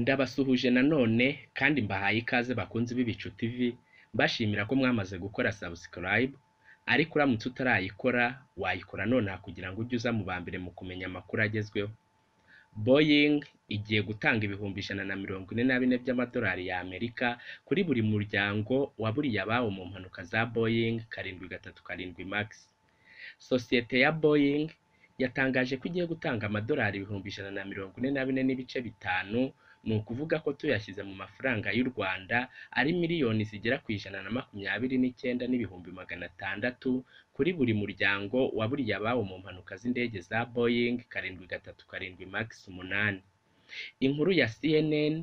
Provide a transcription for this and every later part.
Ndabasuhuje nanone kandi mbahaye ikaze bakunzi b'Ibicu TV bashimira ko mwamaze gukora subscribe ariko uramutse utarayikora wayikora nonaha kugira ngo ujye uza mu ba mu kumenya amakuru agezweho. Boeing igiye gutanga ibihumbi ijana na mirongo ine na bine by'amadolari ya Amerika kuri buri muryango waburiye ababo mu mpanuka za Boeing karindwi gatatu karindwi Max. Sosiyete ya Boeing yatangaje ko igiye gutanga amadolari ibihumbi ijana na mirongo ine na bine n'ibice bitanu ni ukuvuga ko tuyashyize mu mafaranga y'u Rwanda ari miliyoni zigera ku ijana na makumyabiri n'icyenda n'ibihumbi magana atandatu kuri buri muryango waburiye ababo mu mpanuka z'indege za Boeing karindwi gatatu karindwi Max umunani. Inkuru ya CNN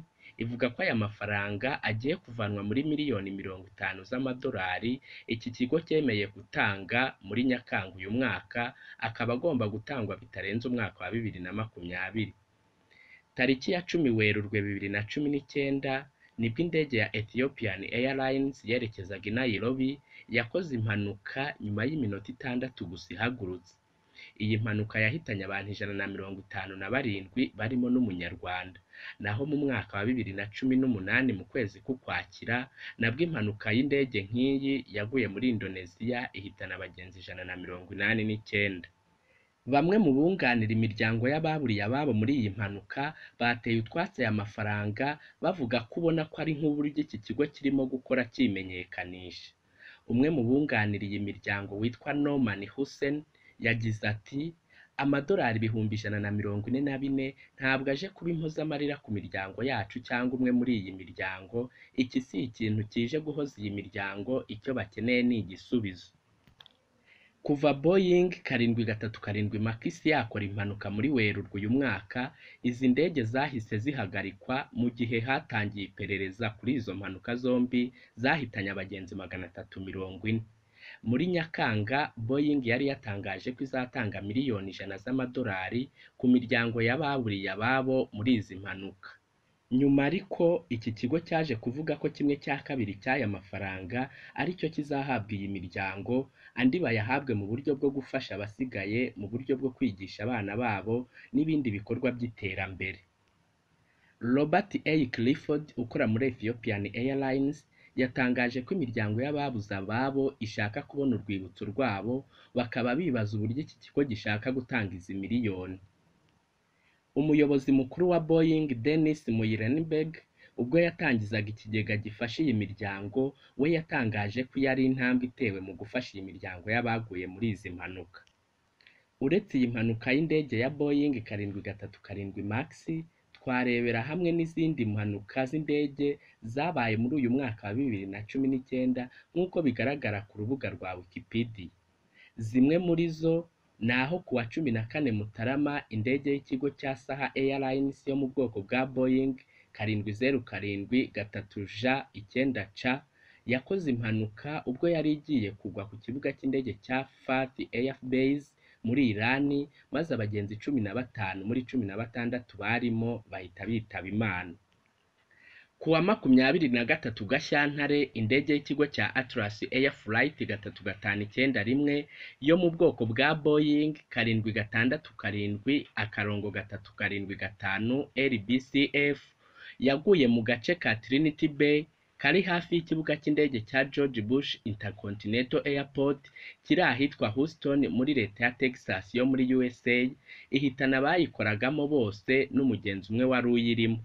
ivuga ko aya mafaranga agiye kuvanwa muri miliyoni mirongo itanu z'amadolari iki kigo cyemeye gutanga muri Nyakanga uyu mwaka, akaba agomba gutangwa bitarenze umwaka wa bibiri na makumyabiri. Tariki ya cumi Werurwe bibiri na cumi n'icyenda nibwo indege ya Ethiopian Airlines yerekezaga i Nairobi yakoze impanuka nyuma y'iminota itandatu gusa ihagurutse. Iyi mpanuka yahitanye abantu ijana na mirongo itanu na barindwi barimo n'Umunyarwanda. Naho mu mwaka wa bibiri na cumi n'umunani mu kwezi k'Ukwakira nabwo impanuka y'indege nk'iyi yaguye muri Indonesia ihitana abagenzi ijana na mirongo inani n'icyenda. Bamwe mu bunganira imiryango y'ababuriye ababo muri iyi mpanuka bateye utwatsi aya mafaranga bavuga ko ubona ko ari nk'uburyo iki kigo kirimo gukora kimenyekanisha umwe mu bunganira iyi miryango witwa Norman Hussein yagize ati amadolari ibihumbi ijana na mirongo ine na bine ntabwo aje kuba impozamarira ku miryango yacu cyangwa umwe muri iyi miryango iki si ikintu kije guhoza iyi miryango icyo bakeneye ni igisubizo Kuva Boeing karindwi gatatu karindwi Max yakora impanuka muri Werurwe uyu mwaka izi ndege zahise zihagarikwa mu gihe hatangiye iperereza kuri izo mpanuka zombi zahitanye abagenzi magana atatu mirongo ine. Muri Nyakanga Boeing yari yatangaje ko izatanga miliyoni ijana z'amadolari ku miryango yababuriye ababo muri izi mpanuka. Nyuma ariko iki kigo cyaje kuvuga ko kimwe cya kabiri cy'aya mafaranga ari kizahabwa iyi miryango, andi bayahabwe mu buryo bwo gufasha abasigaye mu buryo bwo kwigisha abana babo n'ibindi bikorwa by'iterambere. Robert A. Clifford ukora muri Ethiopian Airlines yatangaje ko imiryango y'ababuze ababo ishaka kubona urwibutso rwabo, bakaba bibaza uburyo iki kigo gishaka gutanga izi miliyoni. umuyobozi mukuru wa Boeing Dennis Muilenburg ubwo yatangizaga ikigega gifasha iyi miryango we yatangaje ko yari intambwe itewe mu gufasha iyi miryango y'abaguye muri izi mpanuka uretse iyi mpanuka y'indege ya Boeing karindwi gatatu karindwi Maxi twarebera hamwe n'izindi mpanuka z'indege zabaye muri uyu mwaka wa bibiri na cumi n'icyenda nk'uko bigaragara ku rubuga rwa Wikipedia zimwe muri zo naho kuwa cumi na kane Mutarama indege y'ikigo cya Saha Airlines yo mu bwoko bwa Boeing karindwi zeru karindwi gatatu J icyenda C yakoze impanuka ubwo yari igiye kugwa ku kibuga cy'indege cya Fati Air Base muri Iran maze abagenzi cumi na batanu muri cumi na batandatu barimo bahita bitaba Imana Ku wa makumyabiri na gatatu Gashyantare indege y'ikigo cya Atlas Air Flight gatatu gatanu icyenda rimwe yo mu bwoko bwa Boeing karindwi gatandatu karindwi akarongo gatatu karindwi gatanu LBCF yaguye mu gace ka Trinity Bay kari hafi y'ikibuga cy'indege cya George Bush Intercontinental Airport kiri ahitwa Houston muri leta ya Texas yo muri USA ihitana abayikoragamo bose n'umugenzi umwe wari uyirimo.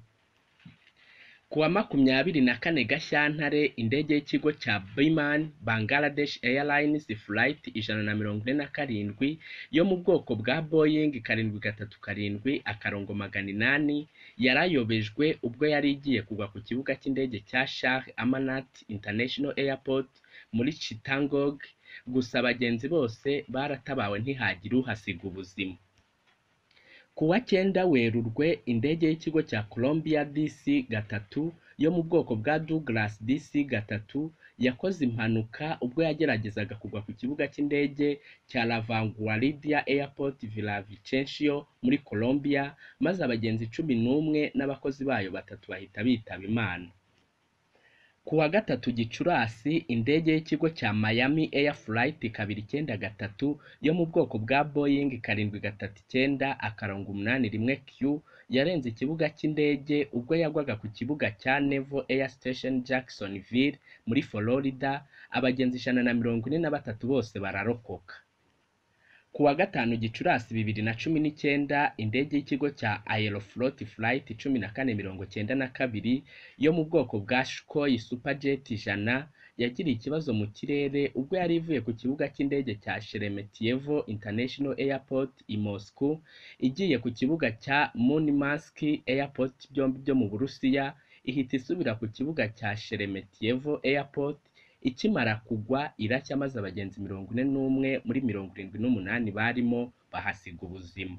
Kuwa makumyabiri na kane Gashyantare indege y'ikigo cya Biman Bangladesh Airlines Flight ijana na mirongo ine na karindwi yo mu bwoko bwa Boeing karindwi gatatu karindwi akarongo magana inani yarayobejwe ubwo yari igiye kugwa ku kibuga cy'indege cya Shah Amanat International Airport muri Chittagong gusa abagenzi bose baratabawe ntihagira uhasiga ubuzima. Ku wa cyenda Werurwe indege y'ikigo cya Columbia dc gatatu yo mu bwoko bwa Douglas dc gatatu yakoze impanuka ubwo yageragezaga kugwa ku kibuga cy'indege cya La Vanguardia Airport Villavicencio muri Colombia maze abagenzi cumi n'umwe n'abakozi bayo batatu bahita bitaba Imana Ku wa Gatatu Gicurasi indege y'ikigo cya Miami Air Flight icyenda gatatu yo mu bwoko bwa Boeing karindwi icyenda akarongo umunani rimwe q yarenze ikibuga cy'indege ubwo yagwaga ku kibuga cya Nevo Air Station Jacksonville muri Florida abagenzi ijana na mirongo ine na batatu bose bararokoka Ku wa gatanu Gicurasi bibiri na cumi n'icyenda indege y'ikigo cya Aeroflot Flight cumi na kane mirongo cyenda na kabiri yo mu bwoko bwa Sukhoi Superjet ijana yagiriye ikibazo mu kirere ubwo yari ivuye ku kibuga cy'indege cya Sheremetyevo International Airport i Moscow igiye ku kibuga cya Murmansk Airport byombi byo mu Burusiya ihita isubira ku kibuga cya Sheremetyevo Airport ikimara kugwa irashya maze abagenzi mirongo ine n'umwe muri mirongo irindwi n'umunani barimo bahasiga ubuzima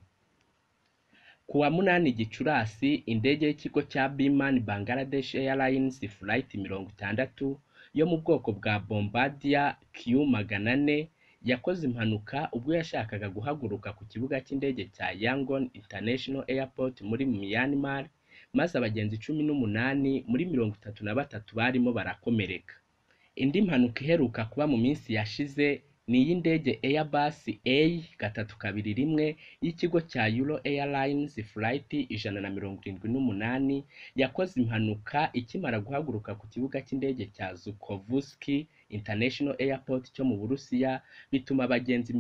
ku wa munani gicurasi indege y'ikigo cya Biman Bangladesh Airlines Flight mirongo itandatu yo mu bwoko bwa Bombardier Q magana ane yakoze impanuka ubwo yashakaga guhaguruka ku kibuga cy'indege cya Yangon International Airport muri Myanmar maze abagenzi cumi n'umunani muri mirongo itatu na batatu barimo barakomereka Indi mpanuka iheruka kuba mu minsi yashize ni iy'indege Airbus a gatatu kabiri rimwe y'ikigo cya Euro Airlines Flight ijana na mirongo irindwi n’umunani yakoze impanuka ikimara guhaguruka ku kibuga cy'indege cya Zhukovsk International Airport cyo mu Burusiya bituma abagenzi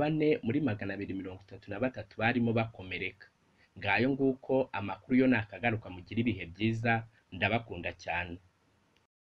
bane muri magana abiri mirongo itatu na batatu barimo bakomereka ngayo nguko amakuru yo nakagaruka mugire ibihe byiza ndabakunda cyane